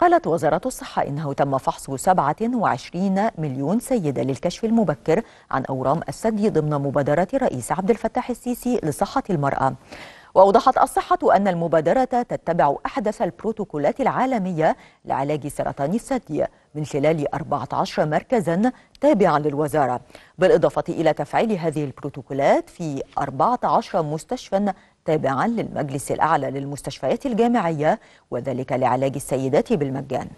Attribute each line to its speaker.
Speaker 1: قالت وزارة الصحة إنه تم فحص 27 مليون سيدة للكشف المبكر عن أورام الثدي ضمن مبادرة الرئيس عبد الفتاح السيسي لصحة المرأة وأوضحت الصحة أن المبادرة تتبع أحدث البروتوكولات العالمية لعلاج سرطان الثدي من خلال 14 مركزا تابعا للوزارة بالإضافة إلى تفعيل هذه البروتوكولات في 14 مستشفى تابعا للمجلس الأعلى للمستشفيات الجامعية وذلك لعلاج السيدات بالمجان